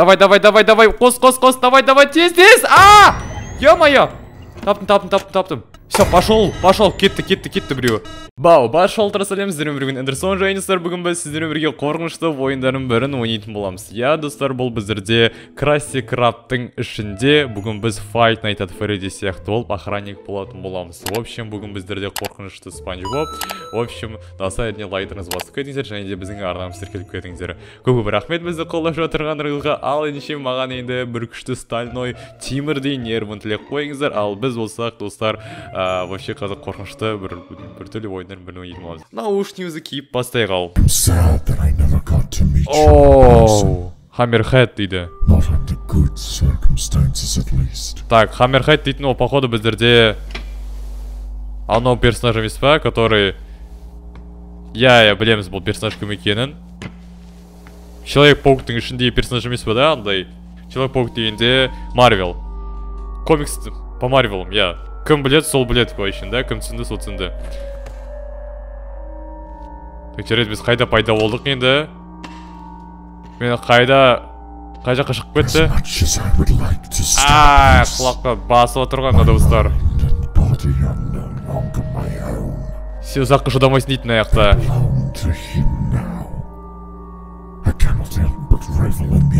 Давай, давай, давай, давай. Кос, кос, кос, давай, давай. Здесь, здесь. А! Ё-моё. Тапнем, тапнем, тапнем, тапнем. все пошел пошел кетті кетті кетті біреу бау барша шалдар сәлем сіздермен эндерсон жайнистар бүгін біз сіздермен бірге қорқынышты ойындардың бірін ойнайтын боламыз иә достар бұл біздерде краси крабтың ішінде бүгін біз файт найт at фредди сияқты болып охранник болатын боламыз в общем бүгін біздерде қорқынышты спанч боб в общем даса әрине лайктарыңызды басып кетіңіздер және де біздің арнамыз тіркеліп кетіңіздер көп көп рахмет бізді қолдап жатырғандарыңызға ал ендеше маған енді бір күшті стальной темірдей нервін тілеп қойыңыздар ал біз болсақ достар А, вообще қазір қорқынышты бір біртүрлі ойындар бір ойнайтын боламыз наушнигімізді киіп бастай қал оу хаммерхед дейді так хаммерхед дейтін ол походу біздерде анау персонаж емес па который иә иә білеміз бұл персонаж кім екенін человек пауктың ішіндегі персонаж емес па да андай человек паук дегенде марвел комикс по марвелам иә кім білет сол білет вообщем да кім түсінді сол түсінді так жарайды біз қайда пайда болдық енді мен қайда қай жаққа шығып кетті а құлаққа басып отыр ғой мына дыбыстар сен ұзаққа шыдамайсың дейтін аяқта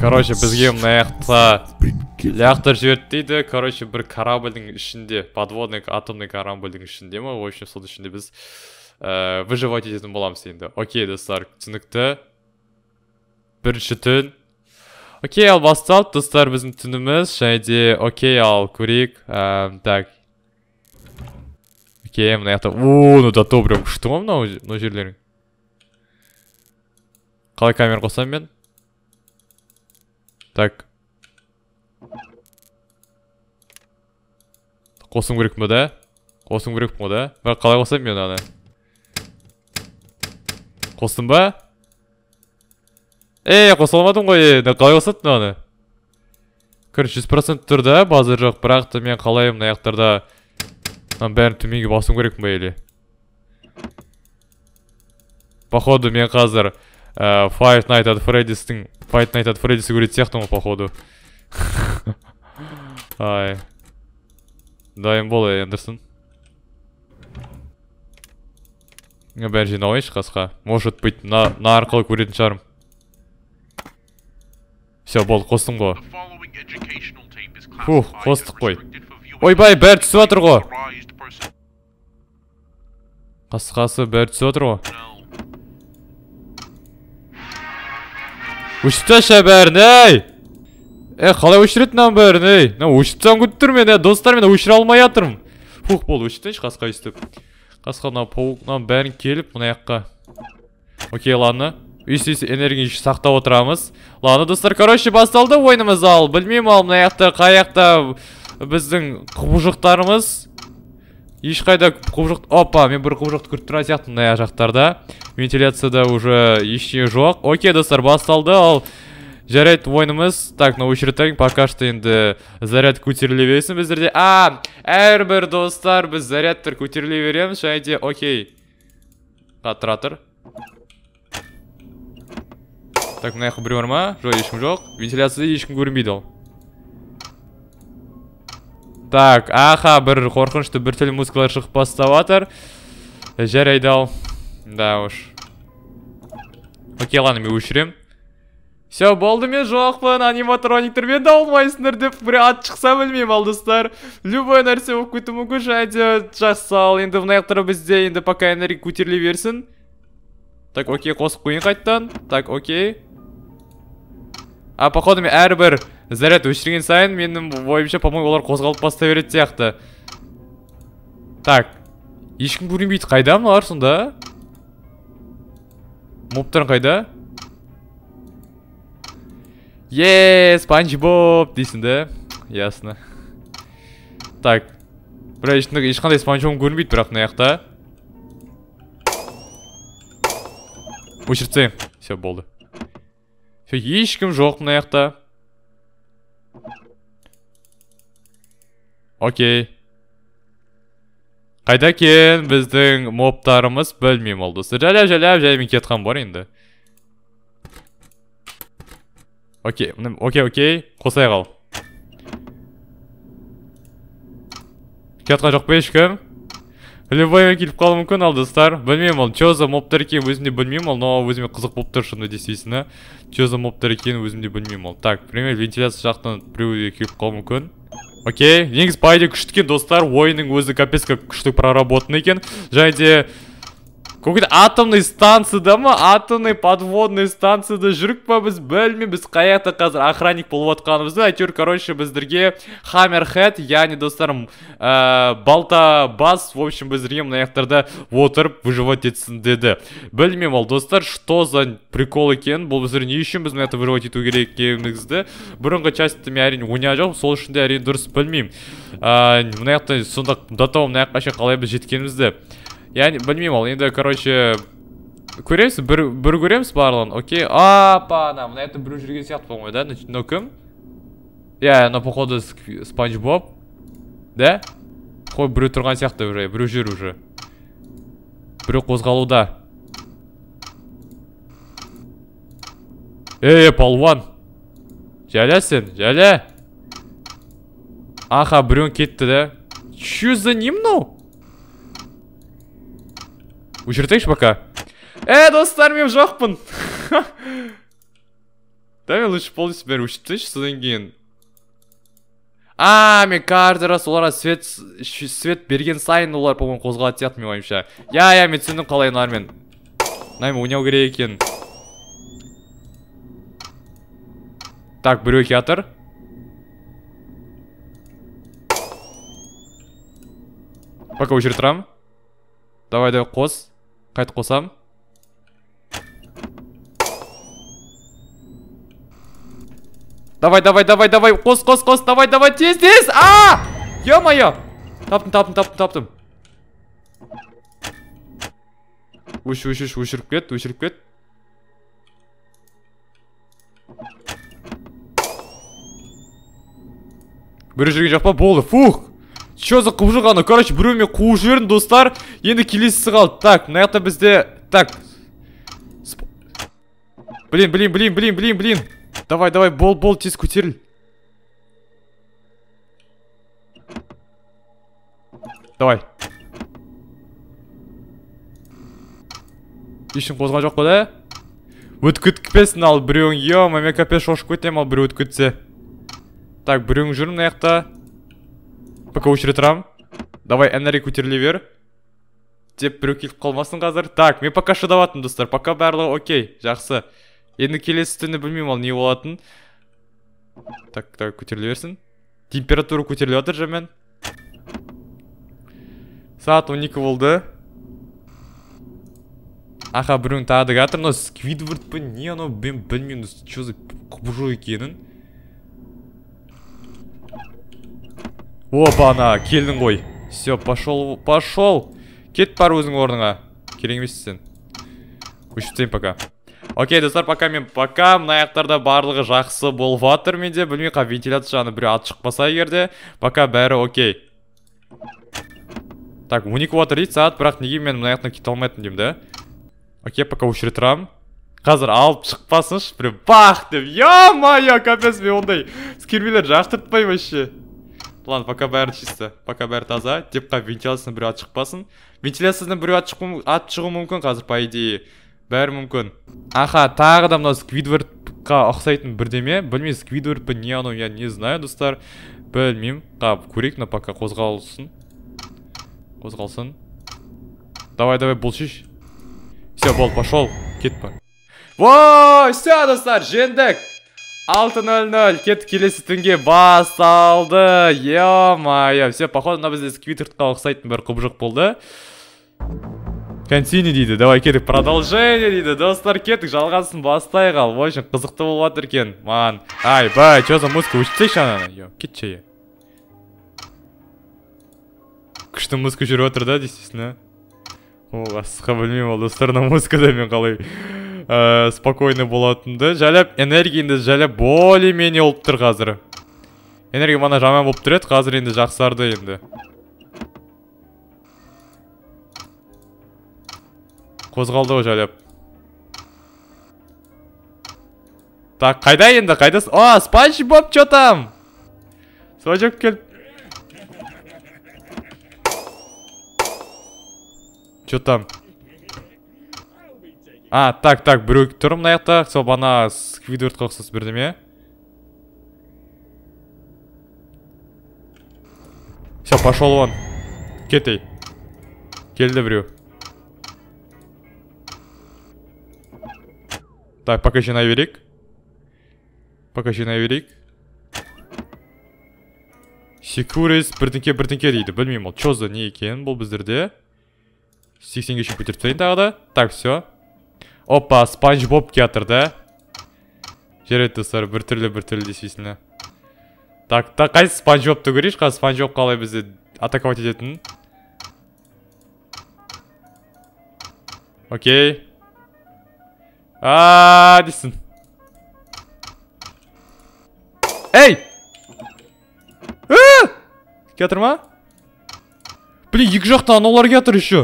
короче бізге мына жақта лақтырып жіберді дейді короче бір корабльдің ішінде подводный атомный корабльдің ішінде ма в общем соның ішінде біз ә, выживать ететін боламыз енді окей достар түсінікті бірінші түн окей ал басталды достар біздің түніміз және де окей ал көрейік ә, так окей мына жақта о ну да то прям күшті ғой жерлерің қалай камера қосамын мен так қосу керекпін ба да қосуым керекпін ғой да бірақ қалай қосамын мен аны қостым ба е қоса алмадым ғой енді қалай қосатын аны короче жүз процент тұр да базар жоқ бірақ та мен қалай мына бәрін төменге басуым керекпін ба или походу мен қазір э, Five Nights at Freddy's... Five Nights at Freddy's говорит техному, походу. Ай. Да, имбола, Эндерсон. Опять же, науайыншы хаска. Может быть, на, на арқылы көретін чарм. Все, бол, қостым ғой. Фух, қостық қой. Ойбай, бай, түсіп жатыр ғой. Қасқасы бәрі түсіп жатыр ғой. Учта бәрін, әй! Ә, қалай өшіретін ан бәрін, әй! Ә, өшіртсам күттір мен, э, достар мен өшіре алмай атырмын Фух, болды, өшіртенші қасқа үстіп. Қасқа мына пауқнан бәрін келіп, мына жаққа Окей, ладно. Үйсіз энергия сақтап отырамыз. Ладно, достар, короче, басталды ойынымыз ал. Білмеймін ал, мына жақта қай біздің құбыжықтарымыз ешқайда құбыжық опа мен бір құбыжықты көріп тұрған сияқтымын мына жақтарда вентиляцияда уже ештеңе жоқ окей достар басталды ал жарайды ойынымыз так но очередь пока что енді заряд көтеріле берсін біздерде а әрбір достар біз зарядтар көтеріле береміз және де окей қатыратыр так мына жақта біреу бар ма жоқ ешкім жоқ вентиляцияда ешкім көрінбейді ол так аха бір қорқынышты біртүрлі музыкалар шығып бастап жатыр жарайды ал да уж окей ладно мен өшіремін все болды мен жоқпын аниматрониктер мен болмайсыңдар деп бір ат шықса білмеймін ал достар любой нәрсе болып кетуі мүмкін жәнде жақсы енді мына жақтар бізде енді пока энергия көтеріле берсін так окей қосып қояйын қайттан. так окей а походу мен әрбір заряд өшірген сайын менің ойымша по моему олар қозғалып бастай береді сияқты так ешкім көрінбейді қайда мұлар сонда мобтар қайда е спанч боб дейсің да ясно так бірақ ешқандай спанчбом көрінбейді бірақ мына жақта все болды все ешкім жоқ мына жақта Окей. Қайда екен біздің мобтарымыз білмеймін ол достар. Жайлап жайлап жаймен кетқан бар енді. Окей, окей, окей. Қосай қал. Кетқан жоқ па ешкім? Любоймен келіп қалуы мүмкін ал достар. Білмеймін ол, че за мобтар екенін өзімде білмеймін ол, но өзіме қызық болып тұр шынында действительно. Чё за мобтар екенін өзімде білмеймін ол. Так, пример вентиляция жақтан біреу келіп қалуы мүмкін окей негізі по идее күшті екен достар ойының өзі капец күштік күшті проработан екен және де Какой-то атомный stansiyada mı? Атомный подводный stansiyada жүрікпіміз білмей, біз қаяқта қазір охранник болып жатқанымызды әйтеуір короче біздерге хаммерхед яғни достар ә, балта бас в общем біздерге мына жақтарда отырып выживать етсін деді білмеймін ол достар что за приколы, кен был біздер не үшін біз мына жақта выживать ету керек екенімізді бұрынғы частьті мен әрине ойнаған жоқпын сол үшін де әрине дұрыс білмеймін э, ә, мына жақта сонда до того мына жаққа қалай біз жеткенімізді я не, понимал, не да, короче... Көреміз бургуремс, бір көреміз барлығын окей апа нам на этом біреу жүрген по моему да но кім иә но походу спанч боб да қой біреу тұрған сияқты уже брюжер жүр уже біреу қозғалуда ей палуан жәлә сен жәлә аха біреуің кетті да че за ним мынау Учертайшы пока. Э, достар, мен жоқпын. Давай лучше полностью бәрі учертайшы, содан кейін. А, мен каждый раз оларға свет, свет берген сайын олар, по-моему, қозғалатын сияқты менің ойымша. Я, я, мен түсіндім қалай ұнармен. Найм, ойнау керек екен. Так, біреу жатыр. Пока өшіре тұрамын. Давай, давай, қос қайтып қосам давай давай давай давай қос қос қос давай давай тез тез а е мое таптым таптым таптым таптым өш өш өшіріп кет өшіріп кет бір жүрген жоқ болды фух че за қуып жүрған короче біреумен қуып жібердім достар енді келесісі қалды так мына жақта бізде так блин блин блин блин блин блин давай давай бол бол тез көтеріл давай ешкім қозған жоқ қой да өтіп ал біреуің е мен капец шошып кетемін ал біреу өтіп так біреуің жүр мына жақта пк өшіре тұрамын давай энери көтеріле бер деп біреу келіп қалмасын қазір так мен пока шыдаватырмын достар пока барлығы окей жақсы енді келесі түні білмеймін ол не болатынын так давай көтеріле берсін температура көтеріліп жатыр жаман сағат 12 болды аха біреуін тағы да жатыр мынау сквидвард не анау мен білмеймін че за құбыжық екенін опана келдің ғой все пошел пошел кет бар өзің орныңа керек емес сен тастаймын пока окей достар пока мен пока мына аяқтарда барлығы жақсы болып жатыр менде білмей қа, вентиляция жаны біреу ат шықпаса егерде. пока бәрі окей так он екі отыр дейді сағат бірақ неге мен мына жақтан кете алмайтын деймін да окей пока өшіре тұрамын қазір алып шықпасыншы прям бах деп е мое капец мен ондай скирмелерді жақтыртпаймын вообще ладно пока бәрі чисто пока бәрі таза деп қап вентиляциядан біреу ат шықпасын вентиляциядан біреу ат, шығу мүмкін қазір по идее бәрі мүмкін аха тағы да мынау сквидвардқа ұқсайтын бірдеме білмеймін сквидвард не анау я не знаю достар білмеймін қап көрейік мына пока қозғалсын қозғалсын давай давай бұл шеш все болды пошел кетіп бар все достар жеңдік 6.00 кеттік келесі түнге басталды е все походу мына бізде сквитертқа ұқсайтын бір құбыжық болды контини дейді давай кеттік продолжение дейді достар кеттік жалғасын бастайық ал в общем қызықты болып жатыр екен маған ай бай че за музыка өшірсейші ананы кет кетші е күшті музыка жүріп жатыр да о басқа білмеймін ол достар мына музыкада мен қалай ә, спокойный болатынды жайлап енді жайлап более менее болып тұр қазір энергия мана жаман болып тұр еді қазір енді жақсарды енді қозғалды ғой жайлап так қайда енді қайда о спанч боб че там спанчбоб келіп че там а так так біреу тұр мына жақта сол бана сквидвардқа ұқсас бірдеме все пошел вон кетей келді біреу так пока жинай берейік пока жинай берейік секурис бірдіңке бірдіңке дейді білмеймін ол че за не екен, бұл біздерде сексенге шейін көтеріп тастайын тағы да так все Опа, спанч боб келатыр да бір достар бір түрлі действительно так так қайсы спанч бобты көрейікші қазір спанч боб қалай бізді атаковать ететінін окей а Эй! Эй! келатыр ма блин екі жақта олар кетір еще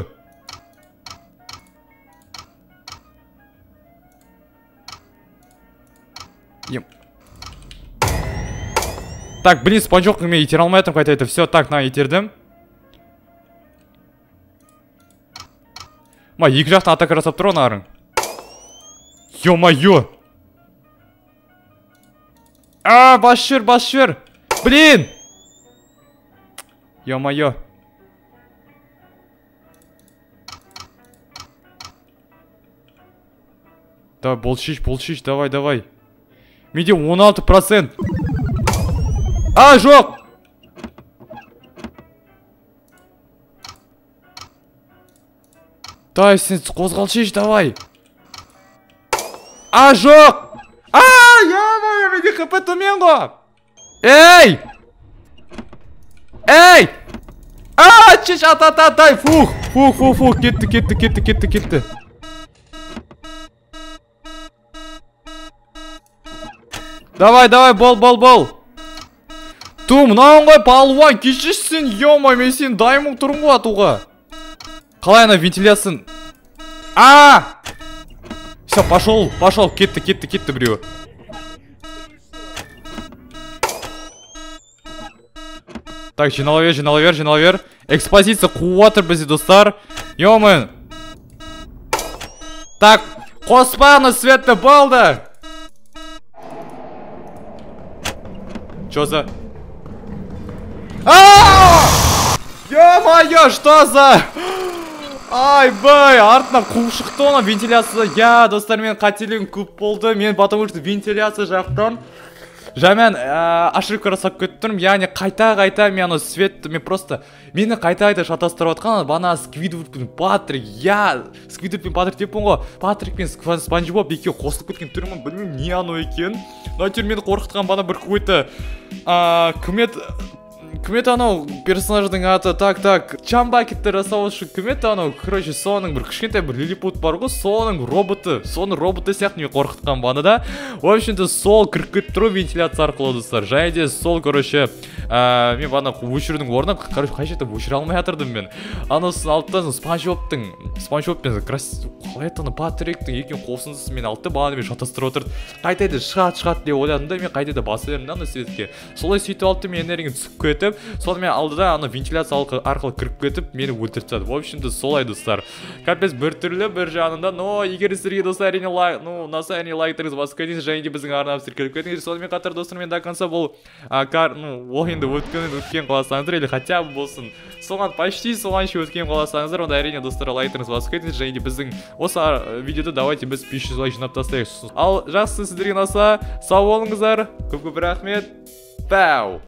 Ем... Так, блин, с спанчок и итере хотя это все так на итердем. мына екі на атака жасап тұр ананың е а бас жібер блин Ё моё! да болшич болшич давай давай менде 16 процент а жоқ тайсон қозғалшы давай а жоқ а ебай менде хп төмен ғой эй эй а чеш ата тай фух фух фух фух кетті кетті кетті кетті кетті Давай, давай, бол, бол, бол. Тум, на ғой палуан кешірсің ема мен сен дайымың тұрмын ғой атуға қалай ана вентиляцияны а все пошел пошел кетті кетті кетті біреуі так жинала бер жинала бер жинала бер экспозиция қуып жатыр бізде достар е так свет светті болды Чё за... Ё-моё, что за... Ай, айбай артынан қуып шықты оны вентиляция Я, достар мен қателігім көп болды мен потому вентиляция жақтан Жамен, мен ә, ошибкаға кетіп тұрмын яғни қайта қайта мен анау светті мен просто мені қайта қайта шатастырып жатқан бана сквидвуд пен патрик я сквидвуд пен патрик деппін ғой патрик пен спанч боб екеуі қосылып кеткен түрімін білмеймін не анау екенін но әйтеуір мені қорқытқан бана бір какой то кім еді кім еді анау персонаждың аты так так чамбакетті жасаушы кім еді анау короче соның бір кішкентай бір лилипут бар ғой соның роботы соның роботы сияқты мені қорқытқан баны да в общем то сол кіріп кетіп тұр ғой вентиляция арқылы достар және де сол короче ә, мен бағана өшірудің орнына короче қай жерде өшіре алмай жатырдым мен анасын алды да спанч боптың спанч боб пен қалай еді ана патриктің екеуінің қосындысын мен алды да бағанамен мен шатастырып отырды қайта шығады шығады деп ойладым да мен қайта баса бердім да ана светке солай сөйтіп алды да менің энергиям түсіп кетті сонымен алды да ана вентиляция арқылы кіріп кетіп мені өлтіріп тастады в общем-то солай достар капец біртүрлі бір жағынан но егер сіздерге достар әрине лайк ну ұнаса әрине лайктарыңызды басып кетіңіздер және де біздің арнамызды тіркеліп кетіңіздер сонымен қатар достар мен до конца бұл кар, ну ойынды өткен өткен қаласаңыздар или хотя бы болсын соған почти соғанша өткен қаласаңыздар онда әрине достар лайктарыңызды басып кетіңіздер және де біздің осы видеода давайте біз бес жүз лайк жинап тастайық ал жақсы сіздерге ұнаса сау болыңыздар көп көп рахмет пау